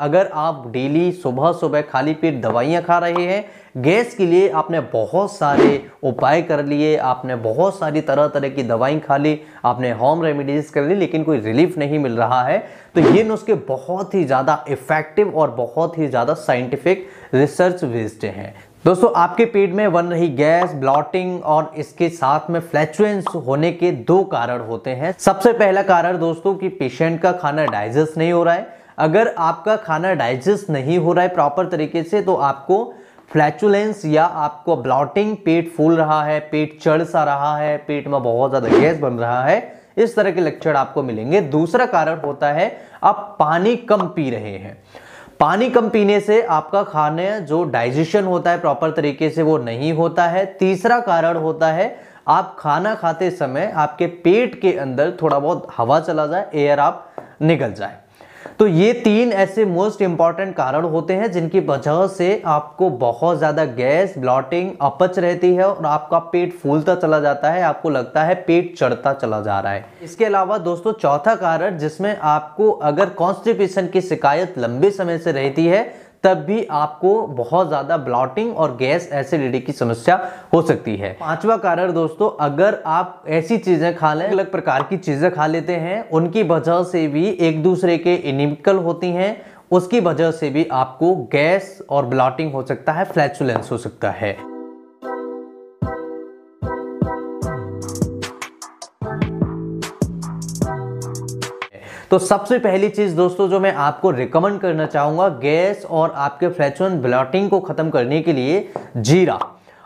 अगर आप डेली सुबह सुबह खाली पेट दवाइयाँ खा रहे हैं गैस के लिए आपने बहुत सारे उपाय कर लिए आपने बहुत सारी तरह तरह की दवाई खा ली आपने होम रेमेडीज़ कर ली लेकिन कोई रिलीफ नहीं मिल रहा है तो ये नुस्खे बहुत ही ज़्यादा इफ़ेक्टिव और बहुत ही ज़्यादा साइंटिफिक रिसर्च बेस्ड हैं दोस्तों आपके पेट में बन रही गैस ब्लॉटिंग और इसके साथ में फ्लैचुएंस होने के दो कारण होते हैं सबसे पहला कारण दोस्तों कि पेशेंट का खाना डाइजेस्ट नहीं हो रहा है अगर आपका खाना डाइजेस्ट नहीं हो रहा है प्रॉपर तरीके से तो आपको फ्लैचुलेंस या आपको ब्लॉटिंग पेट फूल रहा है पेट चढ़ सा रहा है पेट में बहुत ज़्यादा गैस बन रहा है इस तरह के लक्षण आपको मिलेंगे दूसरा कारण होता है आप पानी कम पी रहे हैं पानी कम पीने से आपका खाने जो डाइजेशन होता है प्रॉपर तरीके से वो नहीं होता है तीसरा कारण होता है आप खाना खाते समय आपके पेट के अंदर थोड़ा बहुत हवा चला जाए एयर आप निकल जाए तो ये तीन ऐसे मोस्ट इंपॉर्टेंट कारण होते हैं जिनकी वजह से आपको बहुत ज़्यादा गैस ब्लॉटिंग अपच रहती है और आपका पेट फूलता चला जाता है आपको लगता है पेट चढ़ता चला जा रहा है इसके अलावा दोस्तों चौथा कारण जिसमें आपको अगर कॉन्स्टिपेशन की शिकायत लंबे समय से रहती है तब भी आपको बहुत ज़्यादा ब्लॉटिंग और गैस एसिडिटी की समस्या हो सकती है पांचवा कारण दोस्तों अगर आप ऐसी चीज़ें खा लें अलग प्रकार की चीज़ें खा लेते हैं उनकी वजह से भी एक दूसरे के इनिमिकल होती हैं उसकी वजह से भी आपको गैस और ब्लॉटिंग हो सकता है फ्लैचुलेंस हो सकता है तो सबसे पहली चीज़ दोस्तों जो मैं आपको रिकमेंड करना चाहूंगा गैस और आपके फ्रेचुअन ब्लॉटिंग को ख़त्म करने के लिए जीरा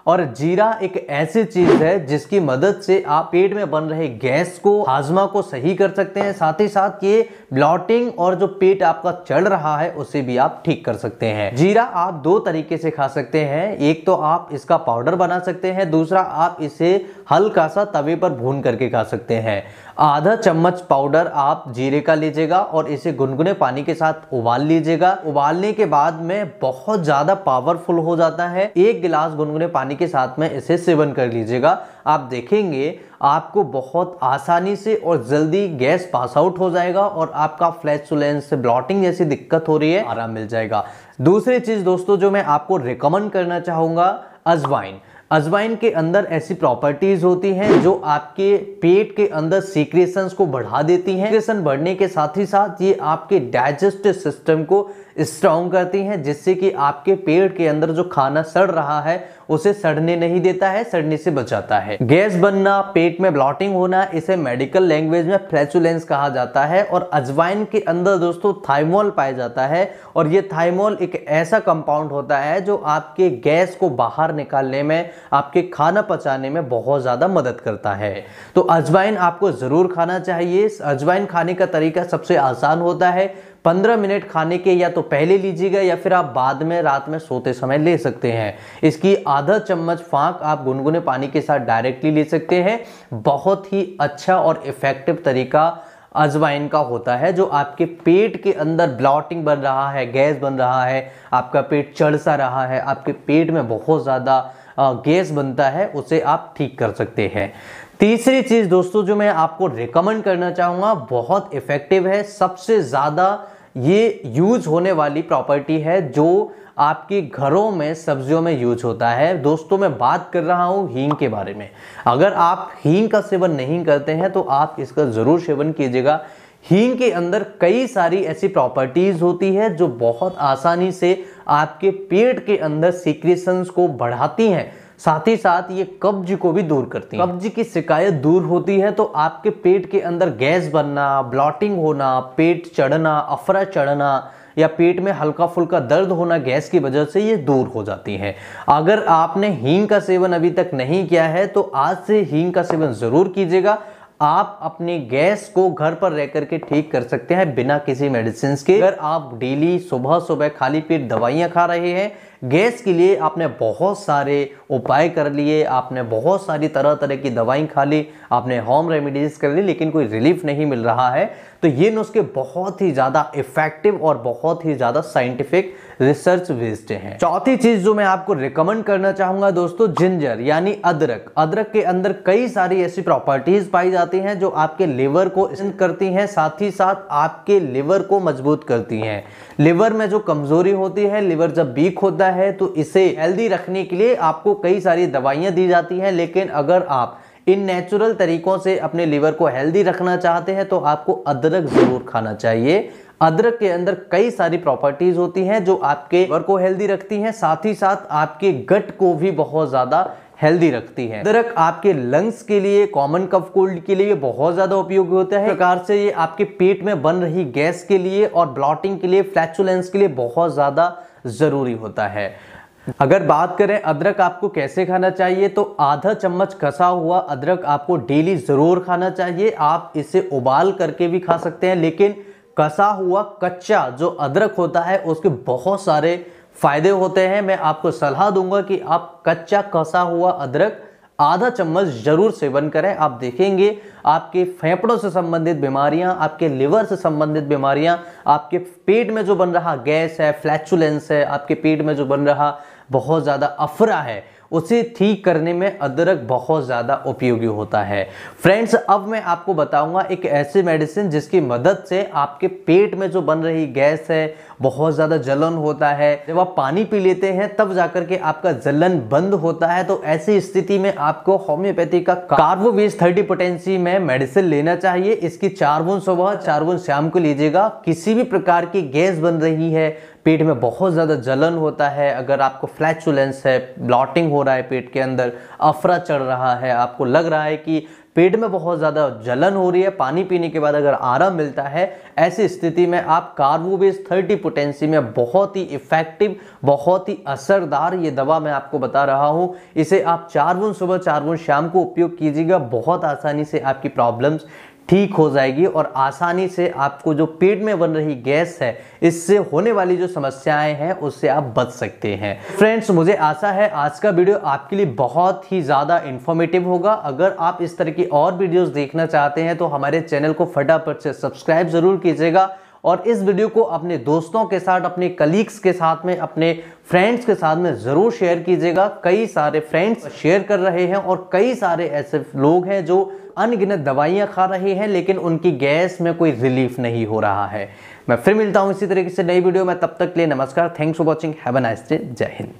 और जीरा एक ऐसी चीज है जिसकी मदद से आप पेट में बन रहे गैस को हाजमा को सही कर सकते हैं साथ ही साथ ये ब्लॉटिंग और जो पेट आपका चढ़ रहा है उसे भी आप ठीक कर सकते हैं जीरा आप दो तरीके से खा सकते हैं एक तो आप इसका पाउडर बना सकते हैं दूसरा आप इसे हल्का सा तवे पर भून करके खा सकते हैं आधा चम्मच पाउडर आप जीरे का लीजिएगा और इसे गुनगुने पानी के साथ उबाल लीजिएगा उबालने के बाद में बहुत ज़्यादा पावरफुल हो जाता है एक गिलास गुनगुने पानी के साथ में इसे सेवन कर लीजिएगा आप देखेंगे आपको बहुत आसानी से और जल्दी गैस पास आउट हो जाएगा और आपका फ्लैचुलेंस ब्लॉटिंग जैसी दिक्कत हो रही है आराम मिल जाएगा दूसरी चीज़ दोस्तों जो मैं आपको रिकमेंड करना चाहूँगा अजवाइन अजवाइन के अंदर ऐसी प्रॉपर्टीज होती हैं जो आपके पेट के अंदर सीक्रेशन को बढ़ा देती हैं सीक्रेशन बढ़ने के साथ ही साथ ये आपके डाइजेस्टिव सिस्टम को स्ट्रांग करती हैं जिससे कि आपके पेट के अंदर जो खाना सड़ रहा है उसे सड़ने नहीं देता है सड़ने से बचाता है गैस बनना पेट में ब्लॉटिंग होना इसे मेडिकल लैंग्वेज में फ्लैचुलेंस कहा जाता है और अजवाइन के अंदर दोस्तों थाइमोल पाया जाता है और ये थाइमोल एक ऐसा कंपाउंड होता है जो आपके गैस को बाहर निकालने में आपके खाना पचाने में बहुत ज़्यादा मदद करता है तो अजवाइन आपको ज़रूर खाना चाहिए अजवाइन खाने का तरीका सबसे आसान होता है पंद्रह मिनट खाने के या तो पहले लीजिएगा या फिर आप बाद में रात में सोते समय ले सकते हैं इसकी आधा चम्मच फांक आप गुनगुने पानी के साथ डायरेक्टली ले सकते हैं बहुत ही अच्छा और इफेक्टिव तरीका अजवाइन का होता है जो आपके पेट के अंदर ब्लॉटिंग बन रहा है गैस बन रहा है आपका पेट चढ़ सा रहा है आपके पेट में बहुत ज़्यादा गैस बनता है उसे आप ठीक कर सकते हैं तीसरी चीज़ दोस्तों जो मैं आपको रिकमेंड करना चाहूँगा बहुत इफ़ेक्टिव है सबसे ज़्यादा ये यूज होने वाली प्रॉपर्टी है जो आपके घरों में सब्जियों में यूज होता है दोस्तों मैं बात कर रहा हूँ हींग के बारे में अगर आप हींग का सेवन नहीं करते हैं तो आप इसका ज़रूर सेवन कीजिएगा हींग के अंदर कई सारी ऐसी प्रॉपर्टीज़ होती है जो बहुत आसानी से आपके पेट के अंदर सीक्रेशंस को बढ़ाती हैं साथ ही साथ ये कब्ज को भी दूर करती है कब्ज की शिकायत दूर होती है तो आपके पेट के अंदर गैस बनना ब्लॉटिंग होना पेट चढ़ना अफरा चढ़ना या पेट में हल्का फुल्का दर्द होना गैस की वजह से ये दूर हो जाती हैं अगर आपने हींग का सेवन अभी तक नहीं किया है तो आज से हींग का सेवन ज़रूर कीजिएगा आप अपनी गैस को घर पर रह करके ठीक कर सकते हैं बिना किसी मेडिसिन के अगर आप डेली सुबह सुबह खाली पेट दवाइयाँ खा रहे हैं गैस के लिए आपने बहुत सारे उपाय कर लिए आपने बहुत सारी तरह तरह की दवाई खा ली आपने होम रेमिडीज कर ली लेकिन कोई रिलीफ नहीं मिल रहा है तो ये नुस्खे बहुत ही ज़्यादा इफेक्टिव और बहुत ही ज़्यादा साइंटिफिक रिसर्च बेस्ड हैं चौथी चीज़ जो मैं आपको रिकमेंड करना चाहूँगा दोस्तों जिंजर यानी अदरक अदरक के अंदर कई सारी ऐसी प्रॉपर्टीज पाई जाती हैं जो आपके लिवर को करती हैं साथ ही साथ आपके लिवर को मजबूत करती हैं लिवर में जो कमज़ोरी होती है लिवर जब वीक होता है तो इसे हेल्दी रखने के लिए आपको कई सारी दवाइयाँ दी जाती हैं लेकिन अगर आप इन नेचुरल तरीकों से अपने लीवर को हेल्दी रखना चाहते हैं तो आपको अदरक ज़रूर खाना चाहिए अदरक के अंदर कई सारी प्रॉपर्टीज होती हैं जो आपके लीवर को हेल्दी रखती हैं साथ ही साथ आपके गट को भी बहुत ज़्यादा हेल्दी रखती है अदरक आपके लंग्स के लिए कॉमन कफ कोल्ड के लिए बहुत ज्यादा उपयोगी होता है प्रकार से ये आपके पेट में बन रही गैस के लिए और ब्लॉटिंग के लिए फ्लैचुलेंस के लिए बहुत ज्यादा जरूरी होता है अगर बात करें अदरक आपको कैसे खाना चाहिए तो आधा चम्मच कसा हुआ अदरक आपको डेली ज़रूर खाना चाहिए आप इसे उबाल करके भी खा सकते हैं लेकिन कसा हुआ कच्चा जो अदरक होता है उसके बहुत सारे फ़ायदे होते हैं मैं आपको सलाह दूंगा कि आप कच्चा कसा हुआ अदरक आधा चम्मच जरूर सेवन करें आप देखेंगे आपके फेफड़ों से संबंधित बीमारियां आपके लिवर से संबंधित बीमारियां आपके पेट में जो बन रहा गैस है फ्लैचुलेंस है आपके पेट में जो बन रहा बहुत ज़्यादा अफरा है उसे ठीक करने में अदरक बहुत ज़्यादा उपयोगी होता है फ्रेंड्स अब मैं आपको बताऊंगा एक ऐसी मेडिसिन जिसकी मदद से आपके पेट में जो बन रही गैस है बहुत ज़्यादा जलन होता है जब आप पानी पी लेते हैं तब जाकर के आपका जलन बंद होता है तो ऐसी स्थिति में आपको होम्योपैथी का कार्बोवेज थर्टी पोटेंसी में मेडिसिन लेना चाहिए इसकी चार बुन सुबह चार बुन शाम को लीजिएगा किसी भी प्रकार की गैस बन रही है पेट में बहुत ज़्यादा जलन होता है अगर आपको फ्लैचुलेंस है ब्लॉटिंग हो रहा है पेट के अंदर अफरा चढ़ रहा है आपको लग रहा है कि पेट में बहुत ज़्यादा जलन हो रही है पानी पीने के बाद अगर आराम मिलता है ऐसी स्थिति में आप कार्बोबेस थर्टी पोटेंसी में बहुत ही इफ़ेक्टिव बहुत ही असरदार ये दवा मैं आपको बता रहा हूँ इसे आप चार बुन सुबह चार बुन शाम को उपयोग कीजिएगा बहुत आसानी से आपकी प्रॉब्लम्स ठीक हो जाएगी और आसानी से आपको जो पेट में बन रही गैस है इससे होने वाली जो समस्याएं हैं उससे आप बच सकते हैं फ्रेंड्स मुझे आशा है आज का वीडियो आपके लिए बहुत ही ज़्यादा इन्फॉर्मेटिव होगा अगर आप इस तरह की और वीडियोस देखना चाहते हैं तो हमारे चैनल को फटाफट से सब्सक्राइब ज़रूर कीजिएगा और इस वीडियो को अपने दोस्तों के साथ अपने कलीग्स के साथ में अपने फ्रेंड्स के साथ में ज़रूर शेयर कीजिएगा कई सारे फ्रेंड्स शेयर कर रहे हैं और कई सारे ऐसे लोग हैं जो अनगिनत दवाइयाँ खा रहे हैं लेकिन उनकी गैस में कोई रिलीफ नहीं हो रहा है मैं फिर मिलता हूँ इसी तरीके से नई वीडियो में तब तक लिए नमस्कार thanks for watching have a nice day जय हिंद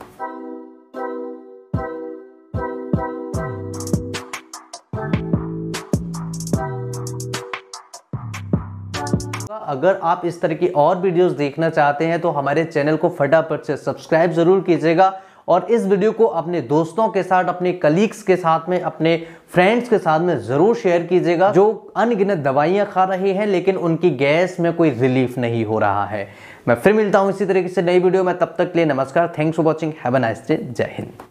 अगर आप इस तरह की और वीडियोस देखना चाहते हैं तो हमारे चैनल को फटाफट से सब्सक्राइब ज़रूर कीजिएगा और इस वीडियो को अपने दोस्तों के साथ अपने कलीग्स के साथ में अपने फ्रेंड्स के साथ में ज़रूर शेयर कीजिएगा जो अनगिनत दवाइयां खा रहे हैं लेकिन उनकी गैस में कोई रिलीफ नहीं हो रहा है मैं फिर मिलता हूं इसी तरीके से नई वीडियो में तब तक के लिए नमस्कार thanks for watching have a nice day जय हिंद